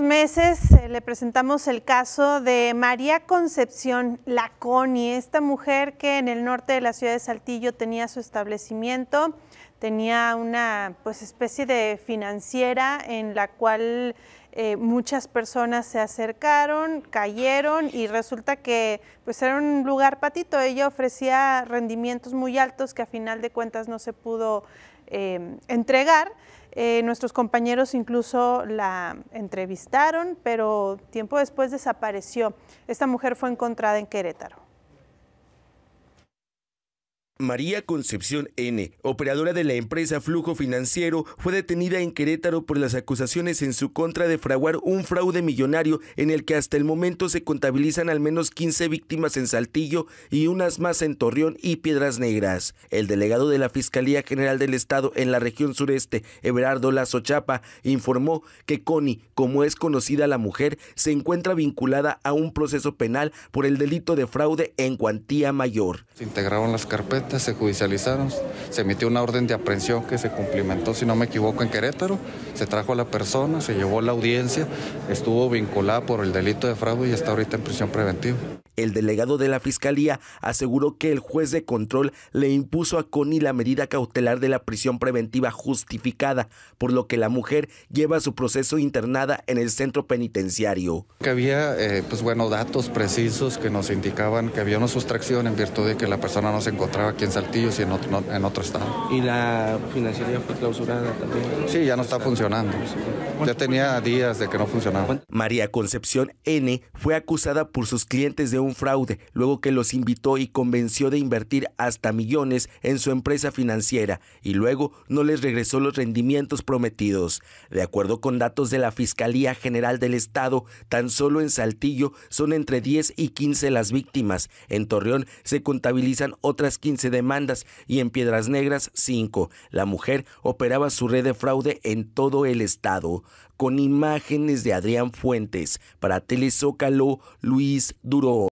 meses eh, le presentamos el caso de María Concepción Laconi, esta mujer que en el norte de la ciudad de Saltillo tenía su establecimiento, tenía una pues, especie de financiera en la cual eh, muchas personas se acercaron, cayeron y resulta que pues era un lugar patito. Ella ofrecía rendimientos muy altos que a final de cuentas no se pudo eh, entregar. Eh, nuestros compañeros incluso la entrevistaron, pero tiempo después desapareció. Esta mujer fue encontrada en Querétaro. María Concepción N., operadora de la empresa Flujo Financiero, fue detenida en Querétaro por las acusaciones en su contra de fraguar un fraude millonario en el que hasta el momento se contabilizan al menos 15 víctimas en Saltillo y unas más en Torreón y Piedras Negras. El delegado de la Fiscalía General del Estado en la región sureste, Everardo Lazo Chapa, informó que Connie, como es conocida la mujer, se encuentra vinculada a un proceso penal por el delito de fraude en cuantía mayor. Se integraron las carpetas se judicializaron, se emitió una orden de aprehensión que se cumplimentó, si no me equivoco, en Querétaro, se trajo a la persona, se llevó a la audiencia, estuvo vinculada por el delito de fraude y está ahorita en prisión preventiva. El delegado de la Fiscalía aseguró que el juez de control le impuso a Connie la medida cautelar de la prisión preventiva justificada, por lo que la mujer lleva su proceso internada en el centro penitenciario. Que había, eh, pues bueno, datos precisos que nos indicaban que había una sustracción en virtud de que la persona no se encontraba aquí en Saltillo, y en, otro, estado. ¿Y la financiería fue clausurada también? Sí, ya no está funcionando. Ya tenía días de que no funcionaba. María Concepción N. fue acusada por sus clientes de un fraude, luego que los invitó y convenció de invertir hasta millones en su empresa financiera y luego no les regresó los rendimientos prometidos. De acuerdo con datos de la Fiscalía General del Estado, tan solo en Saltillo son entre 10 y 15 las víctimas, en Torreón se contabilizan otras 15 demandas y en Piedras Negras 5. La mujer operaba su red de fraude en todo el estado con imágenes de Adrián Fuentes. Para Telezócalo, Luis Duro.